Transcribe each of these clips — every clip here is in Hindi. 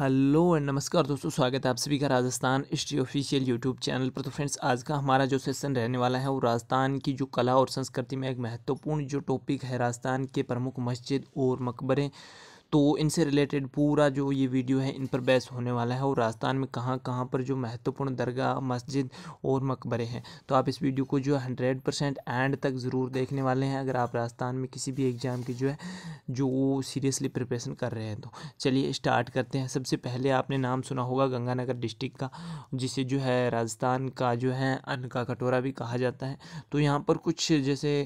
हेलो एंड नमस्कार दोस्तों स्वागत है आप सभी का Rajasthan history official YouTube channel पर तो फ्रेंड्स आज का हमारा जो सेशन रहने वाला है वो राजस्थान की जो कला और संस्कृति में एक महत्वपूर्ण जो टॉपिक है राजस्थान के प्रमुख मस्जिद और मकबरे तो इनसे रिलेटेड पूरा जो ये वीडियो है इन पर बहस होने वाला है और राजस्थान में कहाँ कहाँ पर जो महत्वपूर्ण दरगाह मस्जिद और मकबरे हैं तो आप इस वीडियो को जो हंड्रेड परसेंट एंड तक ज़रूर देखने वाले हैं अगर आप राजस्थान में किसी भी एग्ज़ाम की जो है जो सीरियसली प्रिपरेशन कर रहे हैं तो चलिए स्टार्ट करते हैं सबसे पहले आपने नाम सुना होगा गंगानगर डिस्ट्रिक्ट का जिसे जो है राजस्थान का जो है अन्न का कटोरा भी कहा जाता है तो यहाँ पर कुछ जैसे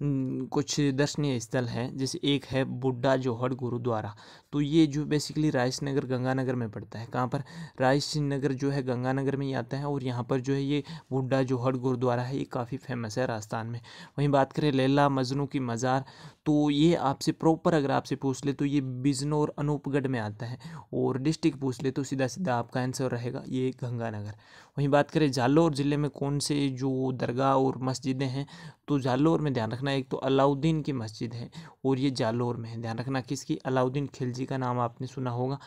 हम्म, कुछ दर्शनीय स्थल हैं जैसे एक है बुड्ढा जोहड़ गुरुद्वारा तो ये जो बेसिकली राइस नगर गंगानगर में पड़ता है कहाँ पर राइस नगर जो है गंगानगर में ही आता है और यहाँ पर जो है ये बुड्ढा जोहड़ गुरुद्वारा है ये काफ़ी फेमस है राजस्थान में वहीं बात करें लैला मजनू की मज़ार तो ये आपसे प्रॉपर अगर आपसे पूछ ले तो ये बिजनौर अनूपगढ़ में आता है और डिस्ट्रिक्ट पूछ ले तो सीधा सीधा आपका आंसर रहेगा ये गंगानगर वहीं बात करें जालोर ज़िले में कौन से जो दरगाह और मस्जिदें हैं तो जालोर में ध्यान रखना रखना एक तो अलाउद्दीन की मस्जिद है और ये जालोर में है ध्यान रखना किसकी अलाउद्दीन खिलजी का नाम आपने सुना होगा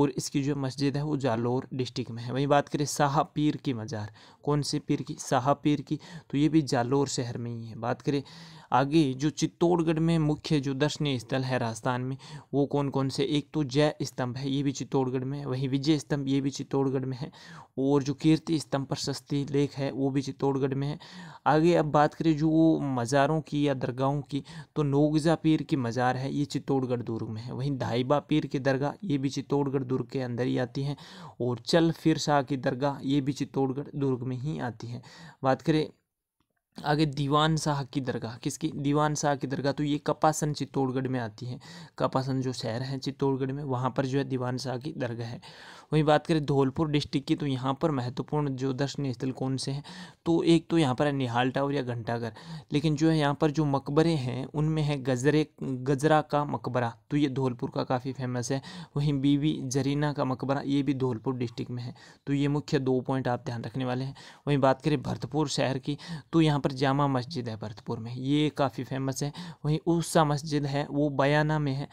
और इसकी जो मस्जिद है वो जालोर डिस्ट्रिक्ट में है वहीं बात करें साहा पीर की मज़ार कौन से पीर की साहा पीर की तो ये भी जालोर शहर में ही है बात करें आगे जो चित्तौड़गढ़ में मुख्य जो दर्शनीय स्थल है राजस्थान में वो कौन कौन से एक तो जय स्तंभ है ये भी चित्तौड़गढ़ में है वहीं विजय स्तंभ ये भी चित्तौड़गढ़ में है और जो कीर्ति स्तंभ प्रशस्ति लेख है वो भी चित्तौड़गढ़ में है आगे अब बात करें जो मज़ारों की की या दरगाहों की तो नोगज़ा पीर की मज़ार है ये चित्तौड़गढ़ दुर्ग में है वहीं धाइबा पीर की दरगाह ये भी चित्तौड़गढ़ दुर्ग के अंदर ही आती है और चल फिर शाह की दरगाह ये भी चित्तौड़गढ़ दुर्ग में ही आती है बात करें आगे दीवान शाह की दरगाह किसकी दीवान शाह की दरगाह तो ये कपासन चित्तौड़गढ़ में आती है कपासन जो शहर है चित्तौड़गढ़ में वहाँ पर जो है दीवान शाह की दरगाह है वहीं बात करें धौलपुर डिस्ट्रिक्ट की तो यहाँ पर महत्वपूर्ण जो दर्शनीय स्थल कौन से हैं तो एक तो यहाँ पर है निहाल टावर या घंटाघर लेकिन जो है यहाँ पर जो मकबरे हैं उनमें है गजरे गजरा का मकबरा तो ये धौलपुर का काफ़ी फेमस है वहीं बीवी जरीना का मकबरा ये भी धौलपुर डिस्ट्रिक्ट में है तो ये मुख्य दो पॉइंट आप ध्यान रखने वाले हैं वहीं बात करें भरतपुर शहर की तो यहाँ पर जामा मस्जिद है भरतपुर में ये काफ़ी फेमस है वहीं ऊसा मस्जिद है वो बयाना में है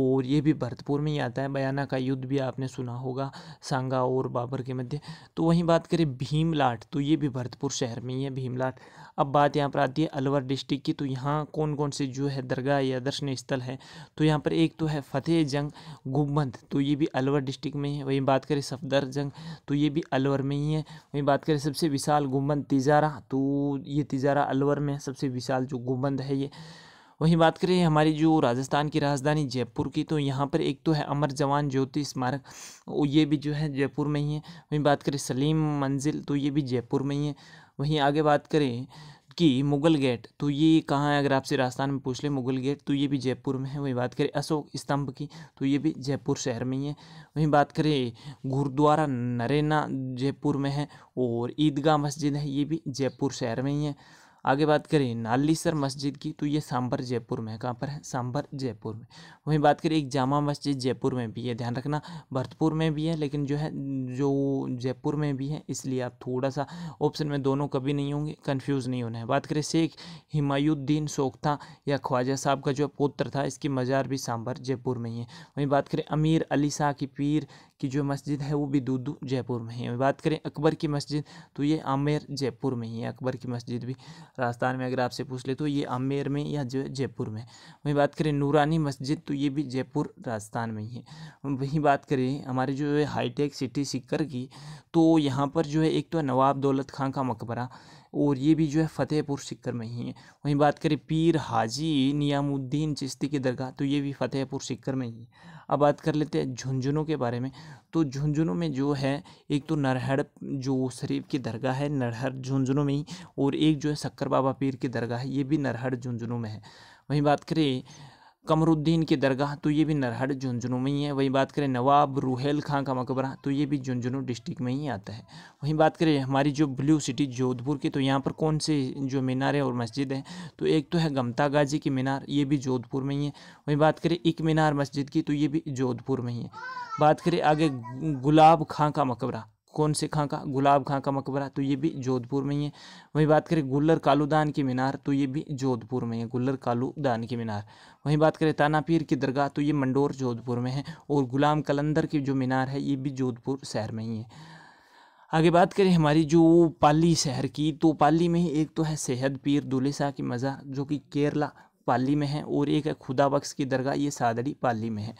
और ये भी भरतपुर में ही आता है बयाना का युद्ध भी आपने सुना होगा सांगा और बाबर के मध्य तो वहीं बात करें भीमलाट तो ये भी भरतपुर शहर में ही है भीमलाट अब बात यहाँ पर आती है अलवर डिस्ट्रिक्ट की तो यहाँ कौन कौन से जो है दरगाह या दर्शनीय स्थल है तो यहाँ पर एक तो है फतेह जंग गुम्बद तो ये भी अलवर डिस्ट्रिक्ट में है वहीं बात करें सफदर जंग तो ये भी अलवर में ही है वहीं बात करें सबसे विशाल गुम्बद तिजारा तो ये तिजारा अलवर में सबसे विशाल जो गुंबद है ये वहीं बात करें हमारी जो राजस्थान की राजधानी जयपुर की तो यहाँ पर एक तो है अमर जवान ज्योति स्मारक और ये भी जो है जयपुर में ही है वहीं बात करें सलीम मंजिल तो ये भी जयपुर में ही है वहीं आगे बात करें कि मुगल गेट तो ये कहाँ है अगर आपसे राजस्थान में पूछ ले मुगल गेट तो ये भी जयपुर में है वहीं बात करें अशोक स्तंभ की तो ये भी जयपुर शहर में ही है वहीं बात करें गुरुद्वारा नरेना जयपुर में है और ईदगाह मस्जिद है ये भी जयपुर शहर में ही है आगे बात करें नालीसर मस्जिद की तो ये सांबर जयपुर में है कहाँ पर है सांबर जयपुर में वहीं बात करें एक जामा मस्जिद जयपुर में भी है ध्यान रखना भरतपुर में भी है लेकिन जो है जो जयपुर में भी है इसलिए आप थोड़ा सा ऑप्शन में दोनों कभी नहीं होंगे कन्फ्यूज़ नहीं होना है बात करें शेख हिमायुद्दीन सोखता या ख्वाजा साहब का जो पुत्र था इसकी मज़ार भी सांबर जयपुर में ही है वहीं बात करें अमीर अली शाह की पीर की जो मस्जिद है वो भी दूदू जयपुर में ही है बात करें अकबर की मस्जिद तो ये आमेर जयपुर में ही है अकबर की मस्जिद भी राजस्थान में अगर आपसे पूछ ले तो ये आमेर में या जो जयपुर में वहीं बात करें नूरानी मस्जिद तो ये भी जयपुर राजस्थान में ही है वहीं बात करें हमारे जो है हाईटेक सिटी सीकर की तो यहाँ पर जो है एक तो नवाब दौलत खां का मकबरा और ये भी जो है फ़तेहपुर सिक्कर में ही है वहीं बात करें पीर हाजी नियामुद्दीन चिश्ती की दरगाह तो ये भी फ़तेहपुर सिक्कर में ही है अब बात कर लेते हैं झुंझुनू के बारे में तो झुंझुनू में जो है एक तो नरहड़ जो शरीफ की दरगाह है नरहर झुंझुनू में ही और एक जो है शक्कर बाबा पीर की दरगाह है ये भी नरहड़ झुंझुनू में है वहीं बात करें कमरुद्दीन की दरगाह तो ये भी नरहड़ झुंझुनू में ही है वहीं बात करें नवाब रूहेल खां का मकबरा तो ये भी झुंझुनू डिस्ट्रिक्ट में ही आता है वहीं बात करें हमारी जो ब्लू सिटी जोधपुर की तो यहाँ पर कौन से जो मीनार है और मस्जिद है तो एक तो है गमता गाजी की मीनार ये भी जोधपुर में ही है वहीं बात करें एक मीनार मस्जिद की तो ये भी जोधपुर में ही है बात करें आगे गुलाब खां का मकबरा कौन से खां का गुलाब खां का मकबरा तो ये भी जोधपुर में ही है वहीं बात करें गुल्लर कालूदान की मीनार तो ये भी जोधपुर में है गुल्लर कालूदान की मीनार वहीं बात करें ताना पीर की दरगाह तो ये मंडोर जोधपुर में है और गुलाम कलंदर की जो मीनार है ये भी जोधपुर शहर में ही है आगे बात करें हमारी जो पाली शहर की तो पाली में ही एक तो है सेहद पीर दुले शाह की मज़ा जो कि केरला पाली में है और एक है खुदा बख्श की दरगाह ये सादड़ी पाली में है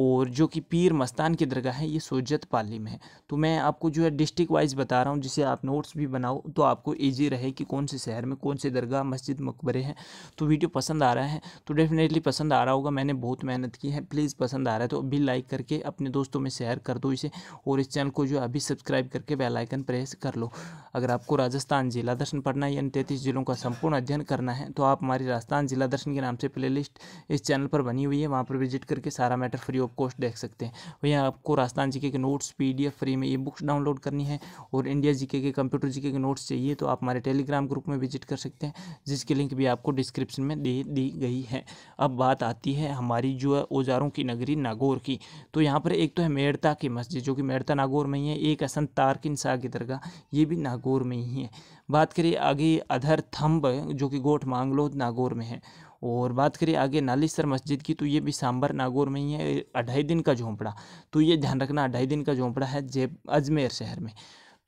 और जो कि पीर मस्तान की दरगाह है ये सोजत पाली में है तो मैं आपको जो है डिस्ट्रिक्ट वाइज बता रहा हूँ जिसे आप नोट्स भी बनाओ तो आपको ईजी रहे कि कौन से शहर में कौन से दरगाह मस्जिद मकबरे हैं तो वीडियो पसंद आ रहा है तो डेफिनेटली पसंद आ रहा होगा मैंने बहुत मेहनत की है प्लीज़ पसंद आ रहा है तो अभी लाइक करके अपने दोस्तों में शेयर कर दो इसे और इस चैनल को जो अभी सब्सक्राइब करके बेलाइकन प्रेस कर लो अगर आपको राजस्थान जिला दर्शन पढ़ना यानी तैंतीस जिलों का संपूर्ण अध्ययन करना है तो आप हमारी राजस्थान जिला दर्शन के नाम से प्लेलिस्ट इस चैनल पर बनी हुई है वहाँ पर विजिट करके सारा मैटर फ्री ऑफ कॉस्ट देख सकते हैं वहीं आपको राजस्थान जीके के नोट्स पीडीएफ फ्री में ये बुक्स डाउनलोड करनी है और इंडिया जीके के कंप्यूटर जीके के नोट्स चाहिए तो आप हमारे टेलीग्राम ग्रुप में विजिट कर सकते हैं जिसकी लिंक भी आपको डिस्क्रिप्शन में दे दी गई है अब बात आती है हमारी जो है औजारों की नगरी नागौर की तो यहाँ पर एक तो है मेड़ता की मस्जिद जो कि मेड़ता नागौर में ही है एक असंत तारकिन शाह की दरगाह ये भी नागौर में ही है बात करिए आगे अधर थम्ब जो कि गोठ मांगलोद नागौर में है और बात करें आगे नालीसर मस्जिद की तो ये भी सांबर नागौर में ही है अढ़ाई दिन का झोंपड़ा तो ये ध्यान रखना अढ़ाई दिन का झोंपड़ा है जेब अजमेर शहर में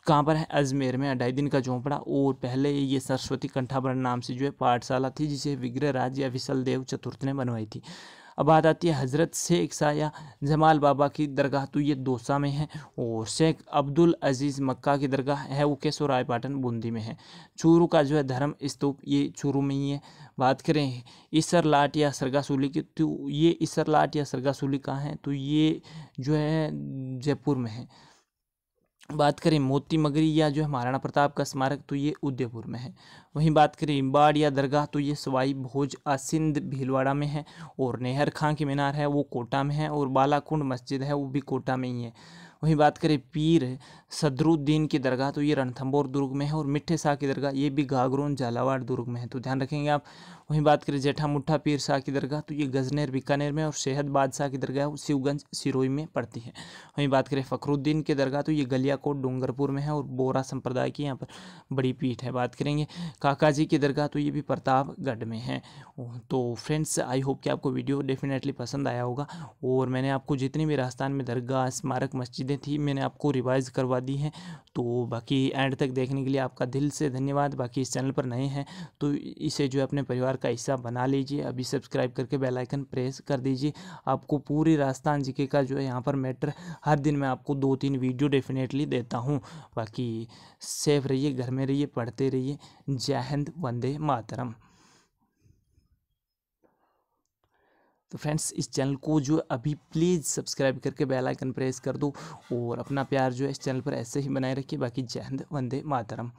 कहाँ पर है अजमेर में अढ़ाई दिन का झोंपड़ा और पहले ये सरस्वती कंठाभरण नाम से जो है पाठशाला थी जिसे विग्रह राज्य अभिसल देव चतुर्थ ने बनवाई थी अब बात आती है हज़रत शेख साया जमाल बाबा की दरगाह तो ये दोसा में है और शेख अब्दुल अजीज़ मक्का की दरगाह है वो केसो रायपाटन बूंदी में है चूरू का जो है धर्म स्तूप तो ये चूरू में ही है बात करें इसर लाट या सरगासूली की तो ये इसर लाट या सरगासूली कहाँ है तो ये जो है जयपुर में है बात करें मोती मगरी या जो है महाराणा प्रताप का स्मारक तो ये उदयपुर में है वहीं बात करें इम्बाड़ या दरगाह तो ये सवाई भोज सिंध भीलवाड़ा में है और नेहर खां की मीनार है वो कोटा में है और बालाकुंड मस्जिद है वो भी कोटा में ही है वहीं बात करें पीर सदरुद्दीन की दरगाह तो ये रणथम्बोर दुर्ग में है और मिठे शाह की दरगाह ये भी गागरोन झालावाड़ दुर्ग में है तो ध्यान रखेंगे आप वहीं बात करें जेठा मुठा पीर शाह की दरगाह तो ये गजनेर बीकानेर में और शहद बादशाह की दरगाह शिवगंज सिरोई में पड़ती है वहीं बात करें फ़खरुद्दीन की दरगाह तो ये गलियाकोट डूंगरपुर में है और बोरा संप्रदाय की यहाँ पर बड़ी पीठ है बात करेंगे काकाजी की दरगाह तो ये भी प्रतापगढ़ में है तो फ्रेंड्स आई होप कि आपको वीडियो डेफिनेटली पसंद आया होगा और मैंने आपको जितनी भी राजस्थान में दरगाह स्मारक मस्जिदें चीज़ें थी मैंने आपको रिवाइज़ करवा दी हैं तो बाकी एंड तक देखने के लिए आपका दिल से धन्यवाद बाकी इस चैनल पर नए हैं तो इसे जो है अपने परिवार का हिस्सा बना लीजिए अभी सब्सक्राइब करके बेल आइकन प्रेस कर दीजिए आपको पूरी राजस्थान जी का जो है यहाँ पर मैटर हर दिन मैं आपको दो तीन वीडियो डेफिनेटली देता हूँ बाकी सेफ रहिए घर में रहिए पढ़ते रहिए जय हिंद वंदे मातरम तो फ्रेंड्स इस चैनल को जो अभी प्लीज़ सब्सक्राइब करके बेल आइकन प्रेस कर दो और अपना प्यार जो है इस चैनल पर ऐसे ही बनाए रखिए बाकी जय हिंद वंदे मातरम